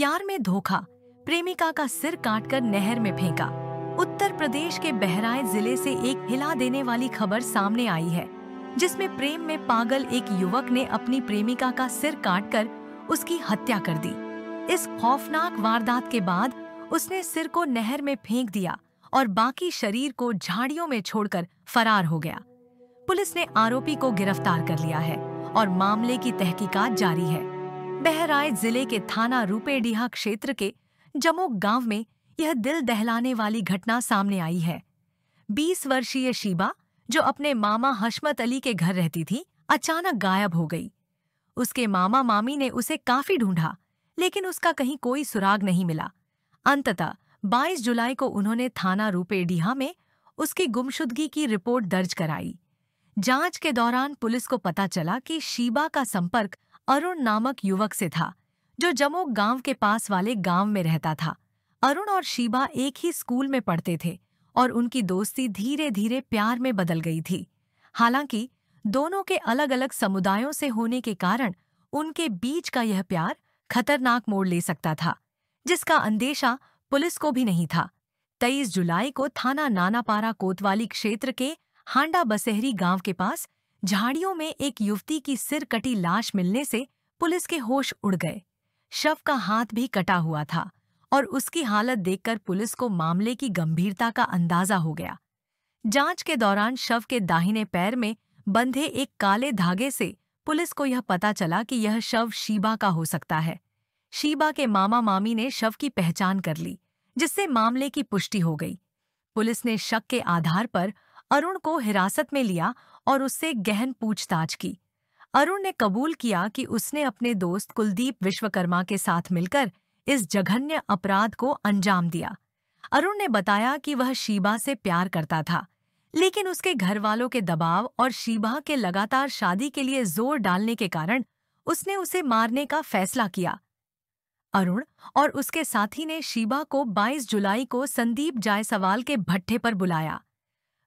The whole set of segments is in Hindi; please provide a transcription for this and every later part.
प्यार में धोखा प्रेमिका का सिर काटकर नहर में फेंका उत्तर प्रदेश के बहराइच जिले से एक हिला देने वाली खबर सामने आई है जिसमें प्रेम में पागल एक युवक ने अपनी प्रेमिका का सिर काटकर उसकी हत्या कर दी इस खौफनाक वारदात के बाद उसने सिर को नहर में फेंक दिया और बाकी शरीर को झाड़ियों में छोड़कर फरार हो गया पुलिस ने आरोपी को गिरफ्तार कर लिया है और मामले की तहकीकात जारी है बहराइच जिले के थाना रूपेडीहा क्षेत्र के जमोक गांव में यह दिल दहलाने वाली घटना सामने आई है 20 वर्षीय शीबा जो अपने मामा हशमत अली के घर रहती थी अचानक गायब हो गई उसके मामा मामी ने उसे काफी ढूंढा लेकिन उसका कहीं कोई सुराग नहीं मिला अंततः 22 जुलाई को उन्होंने थाना रूपेडीहा में उसकी गुमशुदगी की रिपोर्ट दर्ज कराई जांच के दौरान पुलिस को पता चला कि शीबा का संपर्क अरुण नामक युवक से था जो जमो गांव के पास वाले गांव में रहता था अरुण और शीबा एक ही स्कूल में पढ़ते थे और उनकी दोस्ती धीरे धीरे प्यार में बदल गई थी हालांकि दोनों के अलग अलग समुदायों से होने के कारण उनके बीच का यह प्यार खतरनाक मोड़ ले सकता था जिसका अंदेशा पुलिस को भी नहीं था 23 जुलाई को थाना नानापारा कोतवाली क्षेत्र के हांडा बसेहरी गांव के पास झाड़ियों में एक युवती की सिर कटी लाश मिलने से पुलिस के होश उड़ गए शव का हाथ भी कटा हुआ था और उसकी हालत देखकर पुलिस को मामले की गंभीरता का अंदाजा हो गया जांच के दौरान शव के दाहिने पैर में बंधे एक काले धागे से पुलिस को यह पता चला कि यह शव शीबा का हो सकता है शीबा के मामा मामी ने शव की पहचान कर ली जिससे मामले की पुष्टि हो गई पुलिस ने शक के आधार पर अरुण को हिरासत में लिया और उससे गहन पूछताछ की अरुण ने कबूल किया कि उसने अपने दोस्त कुलदीप विश्वकर्मा के साथ मिलकर इस जघन्य अपराध को अंजाम दिया अरुण ने बताया कि वह शीबा से प्यार करता था लेकिन उसके घर वालों के दबाव और शीबा के लगातार शादी के लिए जोर डालने के कारण उसने उसे मारने का फैसला किया अरुण और उसके साथी ने शीबा को 22 जुलाई को संदीप जायसवाल के भट्ठे पर बुलाया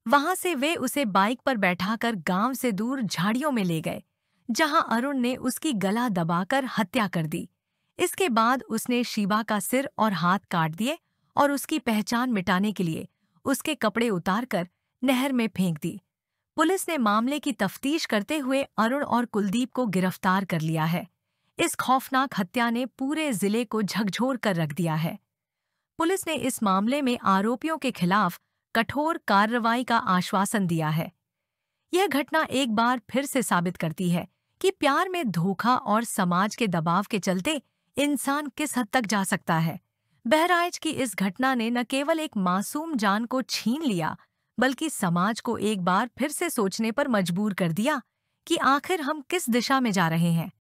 वहां से वे उसे बाइक पर बैठाकर गांव से दूर झाड़ियों में ले गए जहां अरुण ने उसकी गला दबाकर हत्या कर दी इसके बाद उसने शिवा का सिर और हाथ काट दिए और उसकी पहचान मिटाने के लिए उसके कपड़े उतारकर नहर में फेंक दी पुलिस ने मामले की तफ्तीश करते हुए अरुण और कुलदीप को गिरफ्तार कर लिया है इस खौफनाक हत्या ने पूरे जिले को झकझोर कर रख दिया है पुलिस ने इस मामले में आरोपियों के खिलाफ कठोर कार्रवाई का आश्वासन दिया है यह घटना एक बार फिर से साबित करती है कि प्यार में धोखा और समाज के दबाव के चलते इंसान किस हद तक जा सकता है बहराइच की इस घटना ने न केवल एक मासूम जान को छीन लिया बल्कि समाज को एक बार फिर से सोचने पर मजबूर कर दिया कि आखिर हम किस दिशा में जा रहे हैं